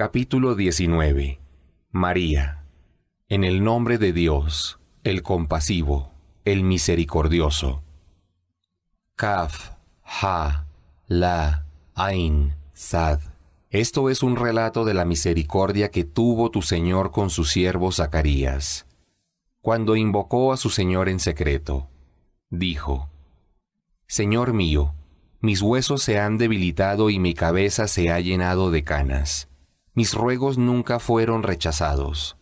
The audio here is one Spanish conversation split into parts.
Capítulo 19. María. En el nombre de Dios, el compasivo, el misericordioso. Kaf, Ha, La, Ain, Sad. Esto es un relato de la misericordia que tuvo tu Señor con su siervo Zacarías. Cuando invocó a su Señor en secreto, dijo, Señor mío, mis huesos se han debilitado y mi cabeza se ha llenado de canas mis ruegos nunca fueron rechazados.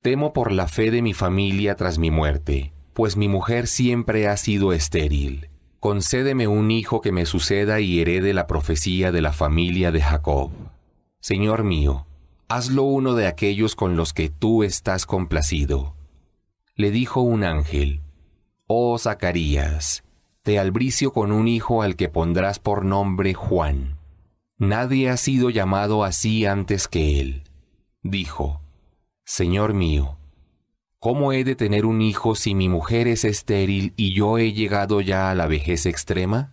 Temo por la fe de mi familia tras mi muerte, pues mi mujer siempre ha sido estéril. Concédeme un hijo que me suceda y herede la profecía de la familia de Jacob. Señor mío, hazlo uno de aquellos con los que tú estás complacido. Le dijo un ángel, Oh Zacarías, te albricio con un hijo al que pondrás por nombre Juan Nadie ha sido llamado así antes que él. Dijo, Señor mío, ¿cómo he de tener un hijo si mi mujer es estéril y yo he llegado ya a la vejez extrema?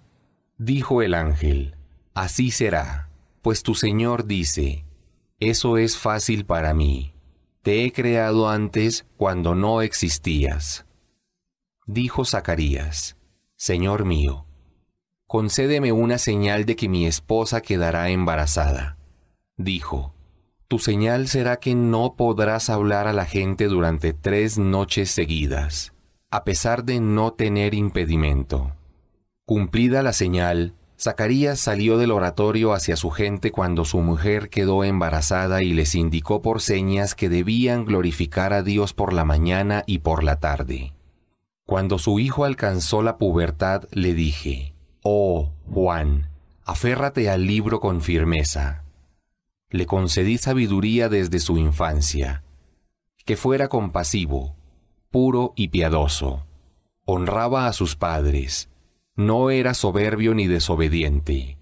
Dijo el ángel, Así será, pues tu Señor dice, Eso es fácil para mí. Te he creado antes cuando no existías. Dijo Zacarías, Señor mío, concédeme una señal de que mi esposa quedará embarazada. Dijo, Tu señal será que no podrás hablar a la gente durante tres noches seguidas, a pesar de no tener impedimento. Cumplida la señal, Zacarías salió del oratorio hacia su gente cuando su mujer quedó embarazada y les indicó por señas que debían glorificar a Dios por la mañana y por la tarde. Cuando su hijo alcanzó la pubertad, le dije, Oh Juan, aférrate al libro con firmeza. Le concedí sabiduría desde su infancia, que fuera compasivo, puro y piadoso. Honraba a sus padres, no era soberbio ni desobediente.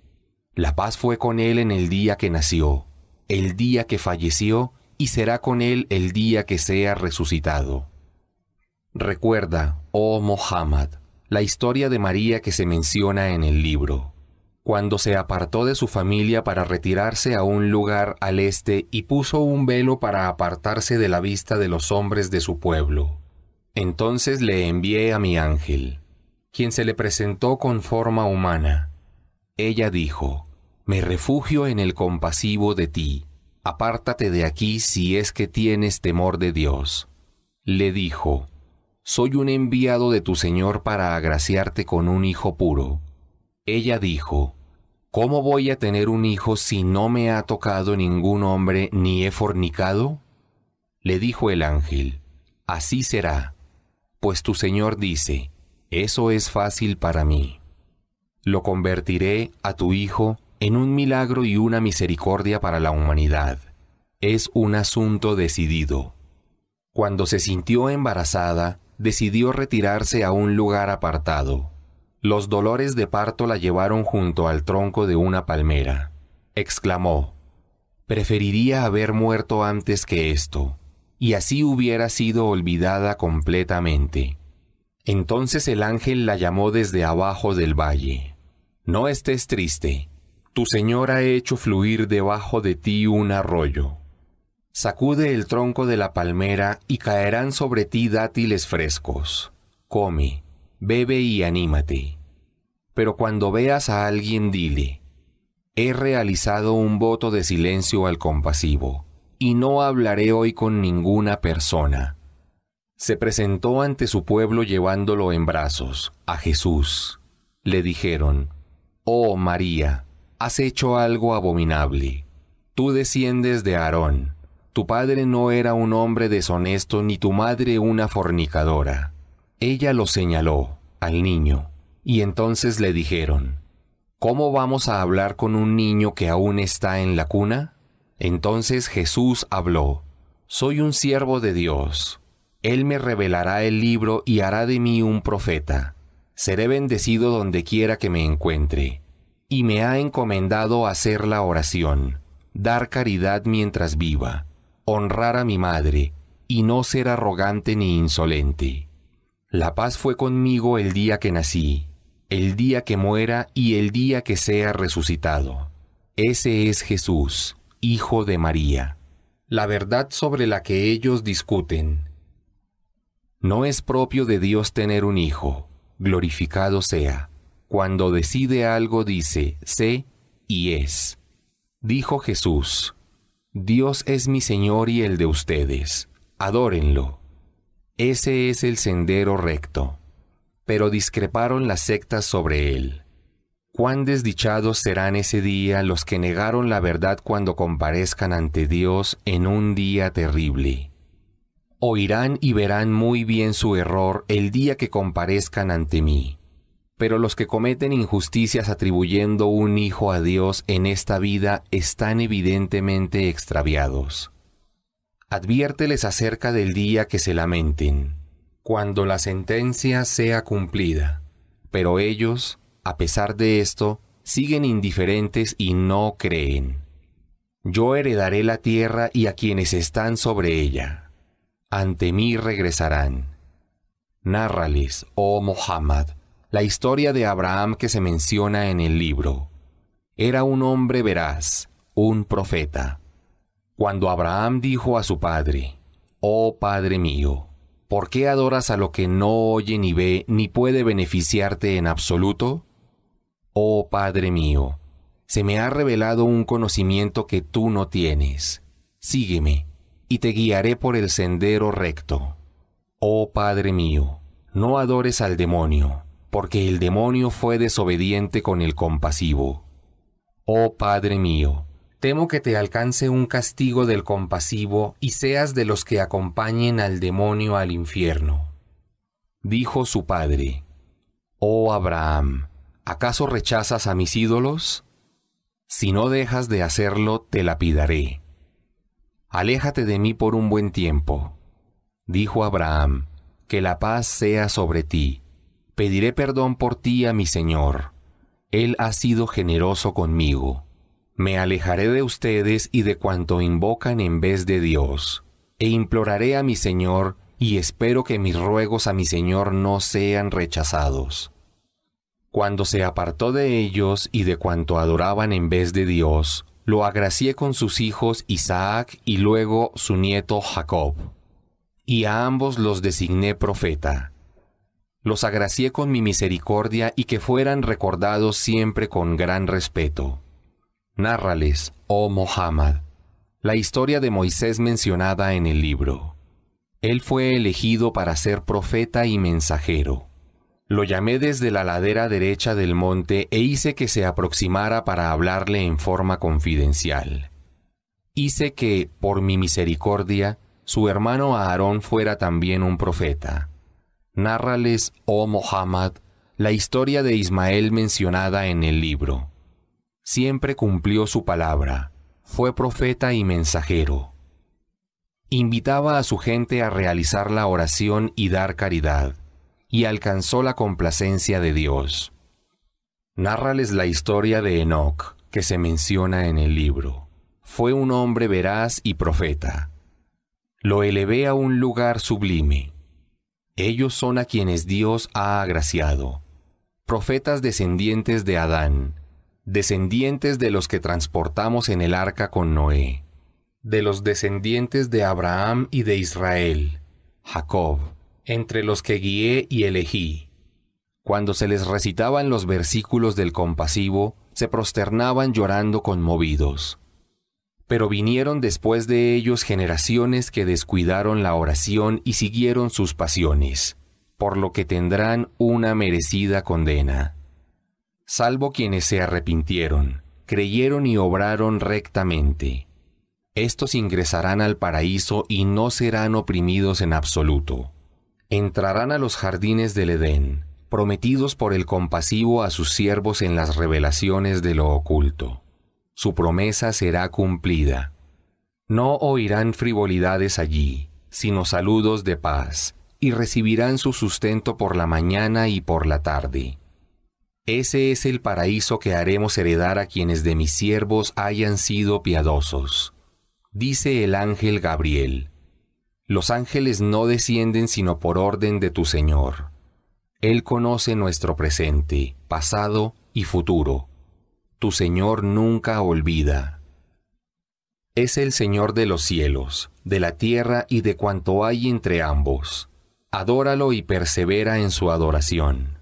La paz fue con él en el día que nació, el día que falleció, y será con él el día que sea resucitado. Recuerda, oh Mohammed, la historia de María que se menciona en el libro, cuando se apartó de su familia para retirarse a un lugar al este y puso un velo para apartarse de la vista de los hombres de su pueblo. Entonces le envié a mi ángel, quien se le presentó con forma humana. Ella dijo, Me refugio en el compasivo de ti, apártate de aquí si es que tienes temor de Dios. Le dijo, soy un enviado de tu Señor para agraciarte con un hijo puro. Ella dijo, ¿Cómo voy a tener un hijo si no me ha tocado ningún hombre ni he fornicado? Le dijo el ángel, Así será, pues tu Señor dice, Eso es fácil para mí. Lo convertiré a tu hijo en un milagro y una misericordia para la humanidad. Es un asunto decidido. Cuando se sintió embarazada, decidió retirarse a un lugar apartado. Los dolores de parto la llevaron junto al tronco de una palmera. Exclamó, Preferiría haber muerto antes que esto, y así hubiera sido olvidada completamente. Entonces el ángel la llamó desde abajo del valle. No estés triste, tu Señor ha hecho fluir debajo de ti un arroyo. Sacude el tronco de la palmera y caerán sobre ti dátiles frescos. Come, bebe y anímate. Pero cuando veas a alguien, dile, he realizado un voto de silencio al compasivo, y no hablaré hoy con ninguna persona. Se presentó ante su pueblo llevándolo en brazos, a Jesús. Le dijeron, Oh María, has hecho algo abominable. Tú desciendes de Aarón tu padre no era un hombre deshonesto ni tu madre una fornicadora. Ella lo señaló al niño, y entonces le dijeron, ¿Cómo vamos a hablar con un niño que aún está en la cuna? Entonces Jesús habló, Soy un siervo de Dios. Él me revelará el libro y hará de mí un profeta. Seré bendecido donde quiera que me encuentre. Y me ha encomendado hacer la oración, dar caridad mientras viva honrar a mi madre, y no ser arrogante ni insolente. La paz fue conmigo el día que nací, el día que muera y el día que sea resucitado. Ese es Jesús, Hijo de María. La verdad sobre la que ellos discuten. No es propio de Dios tener un hijo, glorificado sea. Cuando decide algo dice, sé y es. Dijo Jesús, Dios es mi Señor y el de ustedes. Adórenlo. Ese es el sendero recto. Pero discreparon las sectas sobre él. Cuán desdichados serán ese día los que negaron la verdad cuando comparezcan ante Dios en un día terrible. Oirán y verán muy bien su error el día que comparezcan ante mí. Pero los que cometen injusticias atribuyendo un hijo a Dios en esta vida están evidentemente extraviados. Adviérteles acerca del día que se lamenten, cuando la sentencia sea cumplida. Pero ellos, a pesar de esto, siguen indiferentes y no creen. Yo heredaré la tierra y a quienes están sobre ella. Ante mí regresarán. Nárrales, oh Muhammad la historia de Abraham que se menciona en el libro. Era un hombre veraz, un profeta. Cuando Abraham dijo a su padre, Oh Padre mío, ¿por qué adoras a lo que no oye ni ve ni puede beneficiarte en absoluto? Oh Padre mío, se me ha revelado un conocimiento que tú no tienes. Sígueme, y te guiaré por el sendero recto. Oh Padre mío, no adores al demonio, porque el demonio fue desobediente con el compasivo. Oh Padre mío, temo que te alcance un castigo del compasivo y seas de los que acompañen al demonio al infierno. Dijo su padre, Oh Abraham, ¿acaso rechazas a mis ídolos? Si no dejas de hacerlo, te lapidaré. Aléjate de mí por un buen tiempo. Dijo Abraham, que la paz sea sobre ti Pediré perdón por ti a mi Señor. Él ha sido generoso conmigo. Me alejaré de ustedes y de cuanto invocan en vez de Dios, e imploraré a mi Señor, y espero que mis ruegos a mi Señor no sean rechazados. Cuando se apartó de ellos y de cuanto adoraban en vez de Dios, lo agracié con sus hijos Isaac y luego su nieto Jacob. Y a ambos los designé profeta los agracié con mi misericordia y que fueran recordados siempre con gran respeto. Nárrales, oh Mohammed, la historia de Moisés mencionada en el libro. Él fue elegido para ser profeta y mensajero. Lo llamé desde la ladera derecha del monte e hice que se aproximara para hablarle en forma confidencial. Hice que, por mi misericordia, su hermano Aarón fuera también un profeta Nárrales, oh Mohammed, la historia de Ismael mencionada en el libro. Siempre cumplió su palabra, fue profeta y mensajero. Invitaba a su gente a realizar la oración y dar caridad, y alcanzó la complacencia de Dios. Nárrales la historia de Enoc, que se menciona en el libro. Fue un hombre veraz y profeta. Lo elevé a un lugar sublime ellos son a quienes Dios ha agraciado, profetas descendientes de Adán, descendientes de los que transportamos en el arca con Noé, de los descendientes de Abraham y de Israel, Jacob, entre los que guié y elegí. Cuando se les recitaban los versículos del compasivo, se prosternaban llorando conmovidos pero vinieron después de ellos generaciones que descuidaron la oración y siguieron sus pasiones, por lo que tendrán una merecida condena. Salvo quienes se arrepintieron, creyeron y obraron rectamente. Estos ingresarán al paraíso y no serán oprimidos en absoluto. Entrarán a los jardines del Edén, prometidos por el compasivo a sus siervos en las revelaciones de lo oculto su promesa será cumplida. No oirán frivolidades allí, sino saludos de paz, y recibirán su sustento por la mañana y por la tarde. Ese es el paraíso que haremos heredar a quienes de mis siervos hayan sido piadosos. Dice el ángel Gabriel, Los ángeles no descienden sino por orden de tu Señor. Él conoce nuestro presente, pasado y futuro tu Señor nunca olvida. Es el Señor de los cielos, de la tierra y de cuanto hay entre ambos. Adóralo y persevera en su adoración.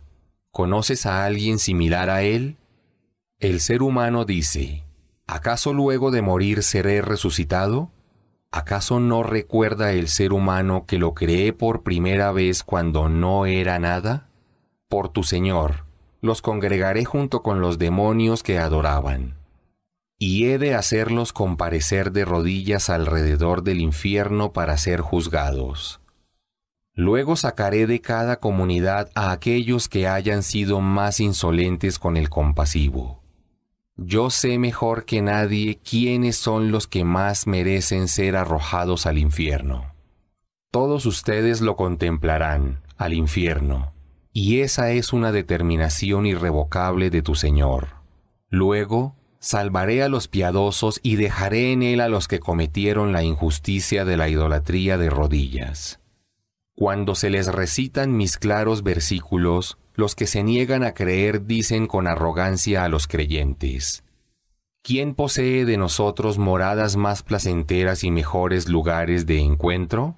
¿Conoces a alguien similar a él? El ser humano dice, ¿acaso luego de morir seré resucitado? ¿Acaso no recuerda el ser humano que lo creé por primera vez cuando no era nada? Por tu Señor, los congregaré junto con los demonios que adoraban. Y he de hacerlos comparecer de rodillas alrededor del infierno para ser juzgados. Luego sacaré de cada comunidad a aquellos que hayan sido más insolentes con el compasivo. Yo sé mejor que nadie quiénes son los que más merecen ser arrojados al infierno. Todos ustedes lo contemplarán, al infierno y esa es una determinación irrevocable de tu Señor. Luego, salvaré a los piadosos y dejaré en él a los que cometieron la injusticia de la idolatría de rodillas. Cuando se les recitan mis claros versículos, los que se niegan a creer dicen con arrogancia a los creyentes, ¿quién posee de nosotros moradas más placenteras y mejores lugares de encuentro?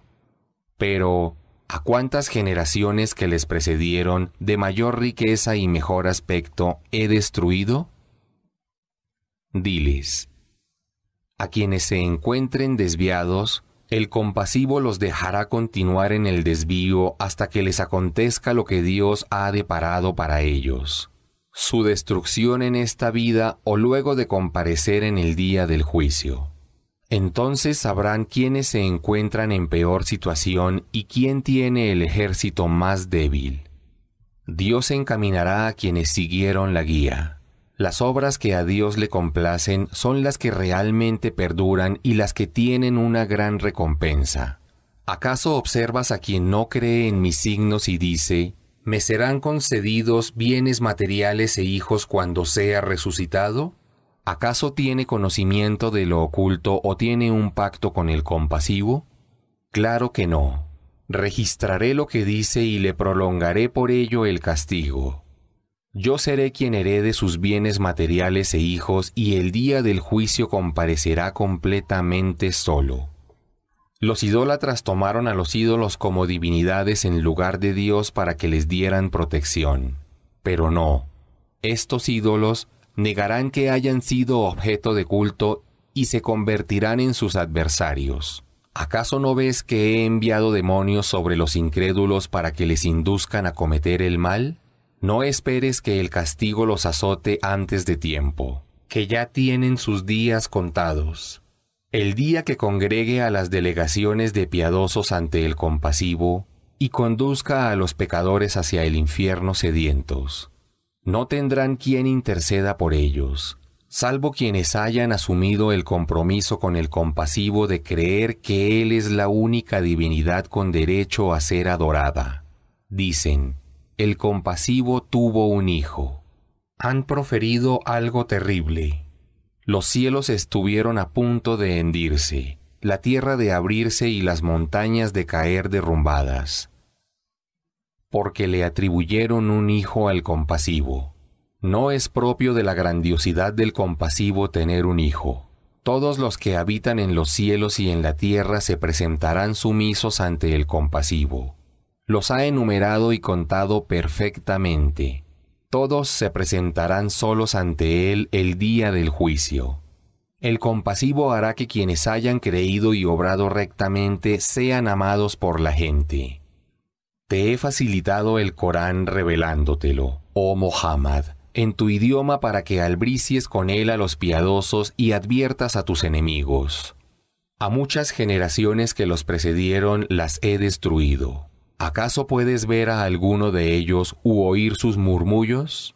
Pero, a cuántas generaciones que les precedieron de mayor riqueza y mejor aspecto he destruido? Diles, a quienes se encuentren desviados, el compasivo los dejará continuar en el desvío hasta que les acontezca lo que Dios ha deparado para ellos, su destrucción en esta vida o luego de comparecer en el día del juicio. Entonces sabrán quiénes se encuentran en peor situación y quién tiene el ejército más débil. Dios encaminará a quienes siguieron la guía. Las obras que a Dios le complacen son las que realmente perduran y las que tienen una gran recompensa. ¿Acaso observas a quien no cree en mis signos y dice, me serán concedidos bienes materiales e hijos cuando sea resucitado? ¿Acaso tiene conocimiento de lo oculto o tiene un pacto con el compasivo? Claro que no. Registraré lo que dice y le prolongaré por ello el castigo. Yo seré quien herede sus bienes materiales e hijos y el día del juicio comparecerá completamente solo. Los idólatras tomaron a los ídolos como divinidades en lugar de Dios para que les dieran protección. Pero no, estos ídolos negarán que hayan sido objeto de culto y se convertirán en sus adversarios. ¿Acaso no ves que he enviado demonios sobre los incrédulos para que les induzcan a cometer el mal? No esperes que el castigo los azote antes de tiempo, que ya tienen sus días contados. El día que congregue a las delegaciones de piadosos ante el compasivo, y conduzca a los pecadores hacia el infierno sedientos. No tendrán quien interceda por ellos, salvo quienes hayan asumido el compromiso con el compasivo de creer que Él es la única divinidad con derecho a ser adorada. Dicen, el compasivo tuvo un hijo. Han proferido algo terrible. Los cielos estuvieron a punto de hendirse, la tierra de abrirse y las montañas de caer derrumbadas porque le atribuyeron un hijo al compasivo. No es propio de la grandiosidad del compasivo tener un hijo. Todos los que habitan en los cielos y en la tierra se presentarán sumisos ante el compasivo. Los ha enumerado y contado perfectamente. Todos se presentarán solos ante él el día del juicio. El compasivo hará que quienes hayan creído y obrado rectamente sean amados por la gente. Te he facilitado el Corán revelándotelo, oh Muhammad, en tu idioma para que albricies con él a los piadosos y adviertas a tus enemigos. A muchas generaciones que los precedieron las he destruido. ¿Acaso puedes ver a alguno de ellos u oír sus murmullos?